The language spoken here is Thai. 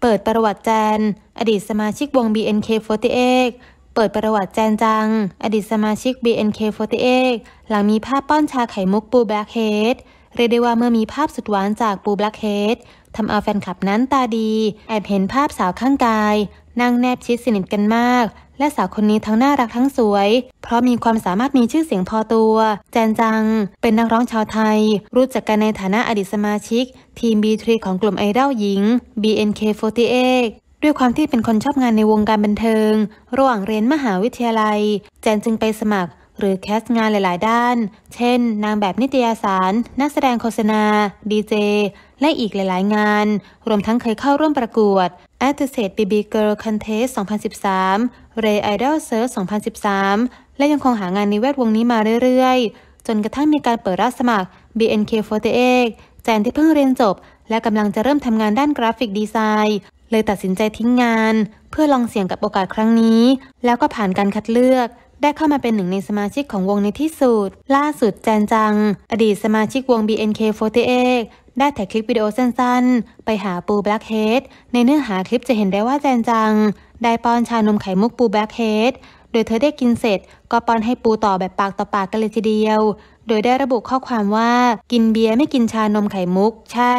เปิดประวัติแจน อดีตสมาชิกวง BNK48 เปิดประวัติแจนจัง อดีตสมาชิก BNK48 หลังมีภาพป้อนชาไข่มุกปูแบล็กเฮดเรียกได้ว่าเมื่อมีภาพสุดหวานจากปูบลักเฮดทำเอาแฟนคลับนั้นตาดี แอบเห็นภาพสาวข้างกาย นั่งแนบชิดสนิทกันมาก และสาวคนนี้ทั้งน่ารักทั้งสวย เพราะมีความสามารถมีชื่อเสียงพอตัว แจนจัง เป็นนักร้องชาวไทย รู้จักกันในฐานะอดีตสมาชิกทีม B3 ของกลุ่มไอดอลหญิง BNK48 ด้วยความที่เป็นคนชอบงานในวงการบันเทิง ระหว่างเรียนมหาวิทยาลัย แจนจึงไปสมัครหรือแคสงานหลายๆด้าน เช่นนางแบบนิตยสาร นักแสดงโฆษณาดีเจ และอีกหลายๆ งาน รวมทั้งเคยเข้าร่วมประกวด a t t e s t BB Girl Contest 2013 Ray Idol Search 2013 และยังคงหางานในแวดวงนี้มาเรื่อยๆ จนกระทั่งมีการเปิดรับสมัคร BNK48 แจนที่เพิ่งเรียนจบ และกำลังจะเริ่มทำงานด้านกราฟิกดีไซน์เลยตัดสินใจทิ้งงาน เพื่อลองเสี่ยงกับโอกาสครั้งนี้ แล้วก็ผ่านการคัดเลือก ได้เข้ามาเป็นหนึ่งในสมาชิกของวงในที่สุด ล่าสุดแจนจัง อดีตสมาชิกวง BNK48 ได้ถ่ายคลิปวิดีโอสั้น ๆ ไปหาปูแบล็กเฮดในเนื้อหาคลิปจะเห็นได้ว่าแจนจัง ได้ป้อนชานมไข่มุกปูแบล็กเฮดโดยเธอได้กินเสร็จ ก็ป้อนให้ปูต่อแบบปากต่อปากกันเลยทีเดียว โดยได้ระบุข้อความว่ากินเบียร์ไม่กินชานมไข่มุก ใช่